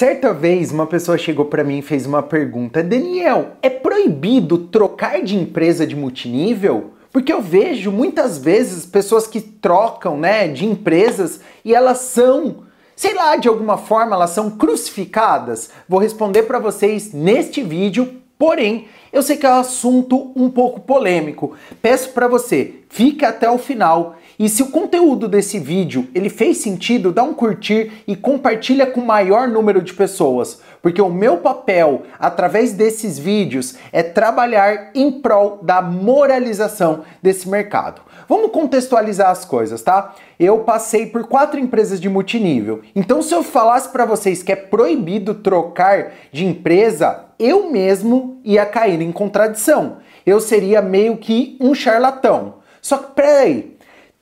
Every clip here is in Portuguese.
Certa vez uma pessoa chegou para mim e fez uma pergunta: Daniel, é proibido trocar de empresa de multinível? Porque eu vejo muitas vezes pessoas que trocam, né, de empresas e elas são, sei lá, de alguma forma elas são crucificadas. Vou responder para vocês neste vídeo, porém, eu sei que é um assunto um pouco polêmico. Peço para você, fique até o final e se o conteúdo desse vídeo ele fez sentido, dá um curtir e compartilha com o maior número de pessoas, porque o meu papel através desses vídeos é trabalhar em prol da moralização desse mercado. Vamos contextualizar as coisas, tá? Eu passei por quatro empresas de multinível. Então, se eu falasse para vocês que é proibido trocar de empresa, eu mesmo ia cair em contradição. Eu seria meio que um charlatão. Só que peraí,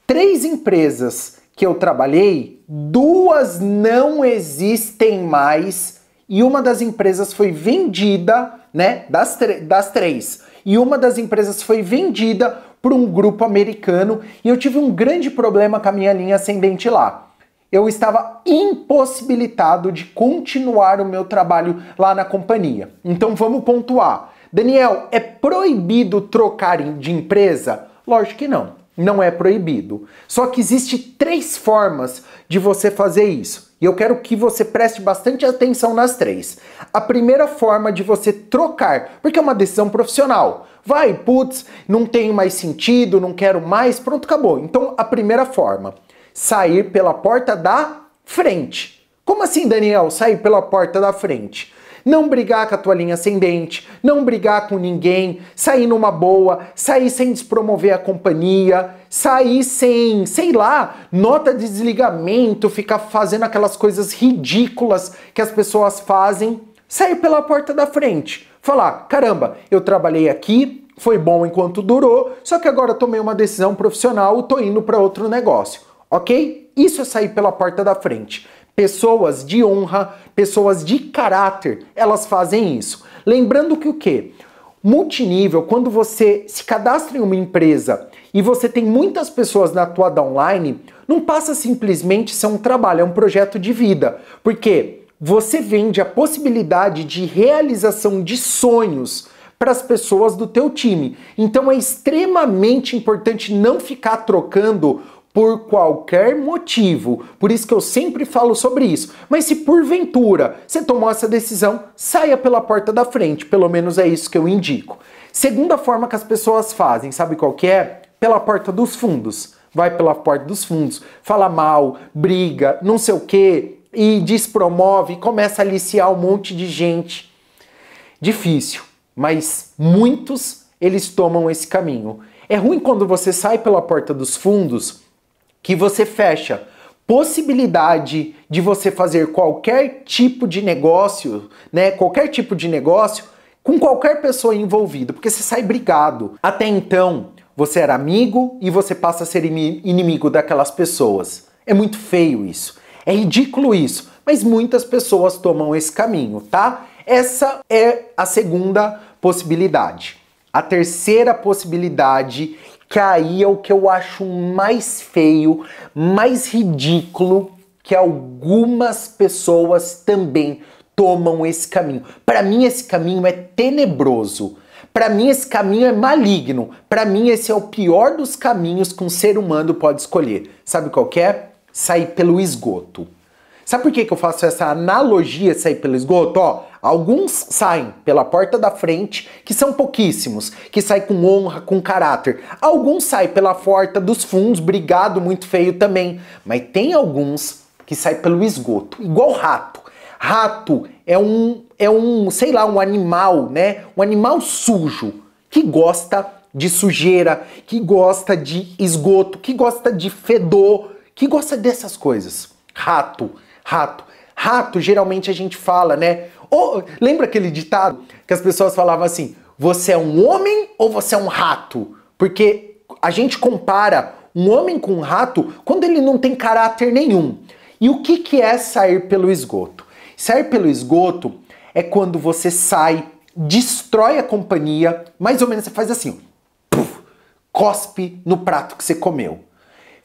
três empresas que eu trabalhei, duas não existem mais e uma das empresas foi vendida, né? Das, das três. E uma das empresas foi vendida para um grupo americano e eu tive um grande problema com a minha linha ascendente lá eu estava impossibilitado de continuar o meu trabalho lá na companhia. Então vamos pontuar. Daniel, é proibido trocar de empresa? Lógico que não não é proibido. Só que existe três formas de você fazer isso. E eu quero que você preste bastante atenção nas três. A primeira forma de você trocar, porque é uma decisão profissional. Vai, putz, não tem mais sentido, não quero mais, pronto, acabou. Então, a primeira forma, sair pela porta da frente. Como assim, Daniel, sair pela porta da frente? não brigar com a tua linha ascendente, não brigar com ninguém, sair numa boa, sair sem despromover a companhia, sair sem, sei lá, nota de desligamento, ficar fazendo aquelas coisas ridículas que as pessoas fazem, sair pela porta da frente, falar: caramba, eu trabalhei aqui, foi bom enquanto durou, só que agora tomei uma decisão profissional, tô indo para outro negócio, ok? Isso é sair pela porta da frente. Pessoas de honra, pessoas de caráter, elas fazem isso. Lembrando que o quê? Multinível, quando você se cadastra em uma empresa e você tem muitas pessoas na tua online, não passa simplesmente ser um trabalho, é um projeto de vida. Porque você vende a possibilidade de realização de sonhos para as pessoas do teu time. Então é extremamente importante não ficar trocando por qualquer motivo. Por isso que eu sempre falo sobre isso. Mas se porventura você tomou essa decisão, saia pela porta da frente, pelo menos é isso que eu indico. Segunda forma que as pessoas fazem, sabe qual que é? Pela porta dos fundos. Vai pela porta dos fundos, fala mal, briga, não sei o que, e despromove, começa a aliciar um monte de gente. Difícil, mas muitos eles tomam esse caminho. É ruim quando você sai pela porta dos fundos que você fecha possibilidade de você fazer qualquer tipo de negócio, né? Qualquer tipo de negócio com qualquer pessoa envolvida, porque você sai brigado. Até então, você era amigo e você passa a ser inimigo daquelas pessoas. É muito feio isso. É ridículo isso, mas muitas pessoas tomam esse caminho, tá? Essa é a segunda possibilidade. A terceira possibilidade que aí é o que eu acho mais feio, mais ridículo que algumas pessoas também tomam esse caminho. Para mim esse caminho é tenebroso. Para mim esse caminho é maligno. Para mim esse é o pior dos caminhos que um ser humano pode escolher. Sabe qual é? Sair pelo esgoto. Sabe por que, que eu faço essa analogia sair pelo esgoto? Ó, alguns saem pela porta da frente, que são pouquíssimos, que saem com honra, com caráter. Alguns saem pela porta dos fundos, brigado muito feio também. Mas tem alguns que saem pelo esgoto, igual rato. Rato é um, é um, sei lá, um animal, né? Um animal sujo que gosta de sujeira, que gosta de esgoto, que gosta de fedor, que gosta dessas coisas. Rato rato. Rato, geralmente a gente fala, né? Ou, lembra aquele ditado que as pessoas falavam assim: você é um homem ou você é um rato? Porque a gente compara um homem com um rato quando ele não tem caráter nenhum. E o que, que é sair pelo esgoto? Sair pelo esgoto é quando você sai, destrói a companhia, mais ou menos você faz assim, puff, cospe no prato que você comeu.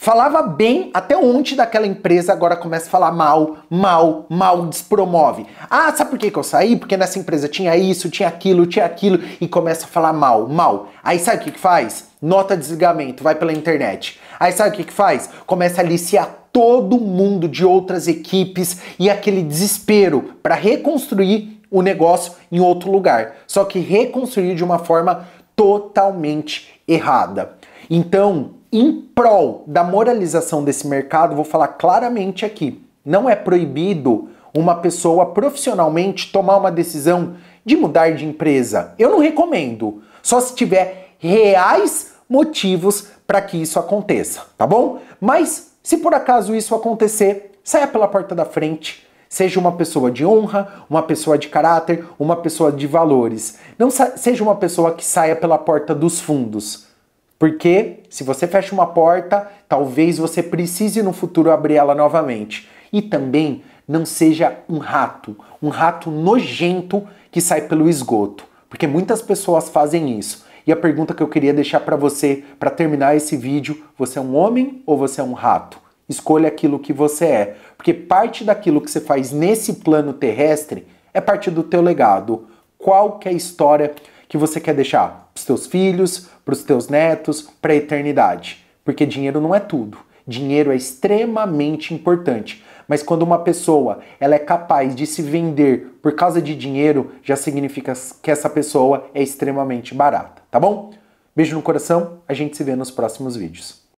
Falava bem até ontem daquela empresa, agora começa a falar mal, mal, mal, despromove. Ah, sabe por que, que eu saí? Porque nessa empresa tinha isso, tinha aquilo, tinha aquilo, e começa a falar mal, mal. Aí sabe o que, que faz? Nota desligamento, vai pela internet. Aí sabe o que, que faz? Começa a aliciar todo mundo de outras equipes e aquele desespero para reconstruir o negócio em outro lugar. Só que reconstruir de uma forma totalmente errada. Então, em prol da moralização desse mercado, vou falar claramente aqui: não é proibido uma pessoa profissionalmente tomar uma decisão de mudar de empresa. Eu não recomendo, só se tiver reais motivos para que isso aconteça, tá bom? Mas se por acaso isso acontecer, saia pela porta da frente. Seja uma pessoa de honra, uma pessoa de caráter, uma pessoa de valores. Não seja uma pessoa que saia pela porta dos fundos. Porque se você fecha uma porta, talvez você precise no futuro abrir ela novamente. E também não seja um rato, um rato nojento que sai pelo esgoto, porque muitas pessoas fazem isso. E a pergunta que eu queria deixar para você para terminar esse vídeo, você é um homem ou você é um rato? Escolha aquilo que você é, porque parte daquilo que você faz nesse plano terrestre é parte do teu legado. Qual que é a história que você quer deixar para os seus filhos, para os teus netos, para a eternidade. Porque dinheiro não é tudo. Dinheiro é extremamente importante, mas quando uma pessoa ela é capaz de se vender por causa de dinheiro, já significa que essa pessoa é extremamente barata, tá bom? Beijo no coração, a gente se vê nos próximos vídeos.